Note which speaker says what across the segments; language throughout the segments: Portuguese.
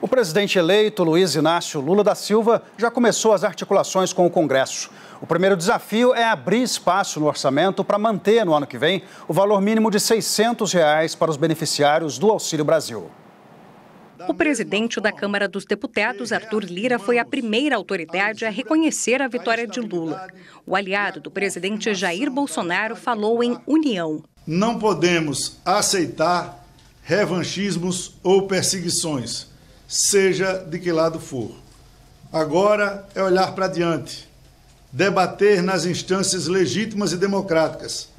Speaker 1: O presidente eleito Luiz Inácio Lula da Silva já começou as articulações com o Congresso. O primeiro desafio é abrir espaço no orçamento para manter no ano que vem o valor mínimo de R$ 600 reais para os beneficiários do Auxílio Brasil.
Speaker 2: O presidente da Câmara dos Deputados, Arthur Lira, foi a primeira autoridade a reconhecer a vitória de Lula. O aliado do presidente Jair Bolsonaro falou em união.
Speaker 1: Não podemos aceitar revanchismos ou perseguições seja de que lado for. Agora é olhar para diante, debater nas instâncias legítimas e democráticas,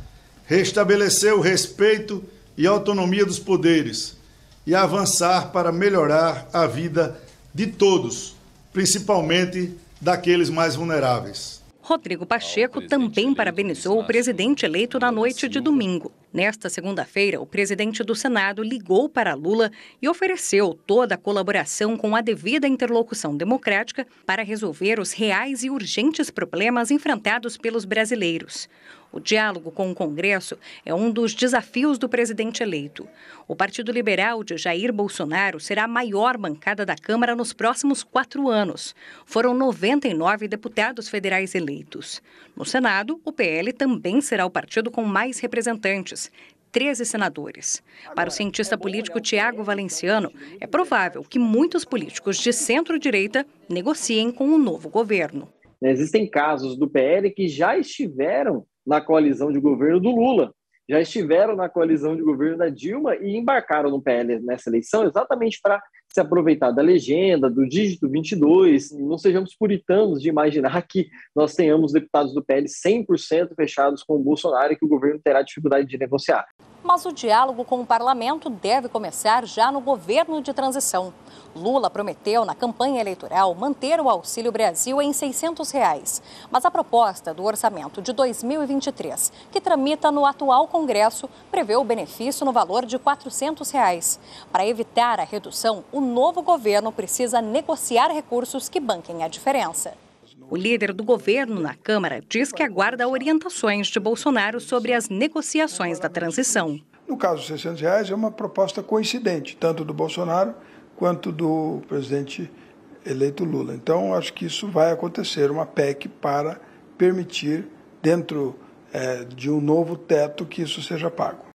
Speaker 1: restabelecer o respeito e autonomia dos poderes e avançar para melhorar a vida de todos, principalmente daqueles mais vulneráveis.
Speaker 2: Rodrigo Pacheco também parabenizou o presidente eleito na noite de domingo. Nesta segunda-feira, o presidente do Senado ligou para Lula e ofereceu toda a colaboração com a devida interlocução democrática para resolver os reais e urgentes problemas enfrentados pelos brasileiros. O diálogo com o Congresso é um dos desafios do presidente eleito. O Partido Liberal de Jair Bolsonaro será a maior bancada da Câmara nos próximos quatro anos. Foram 99 deputados federais eleitos. No Senado, o PL também será o partido com mais representantes deputados. 13 senadores. Para o cientista é político Tiago Valenciano, é provável que muitos políticos de centro-direita negociem com o um novo governo.
Speaker 3: Existem casos do PL que já estiveram na coalizão de governo do Lula, já estiveram na coalizão de governo da Dilma e embarcaram no PL nessa eleição exatamente para se aproveitar da legenda, do dígito 22, não sejamos puritanos de imaginar que nós tenhamos deputados do PL 100% fechados com o Bolsonaro e que o governo terá dificuldade de negociar
Speaker 2: mas o diálogo com o parlamento deve começar já no governo de transição. Lula prometeu na campanha eleitoral manter o Auxílio Brasil em R$ reais, mas a proposta do orçamento de 2023, que tramita no atual Congresso, prevê o benefício no valor de R$ Reais. Para evitar a redução, o novo governo precisa negociar recursos que banquem a diferença. O líder do governo na Câmara diz que aguarda orientações de Bolsonaro sobre as negociações da
Speaker 1: transição. No caso, 600 reais é uma proposta coincidente, tanto do Bolsonaro quanto do presidente eleito Lula. Então, acho que isso vai acontecer, uma PEC para permitir, dentro é, de um novo teto, que isso seja pago.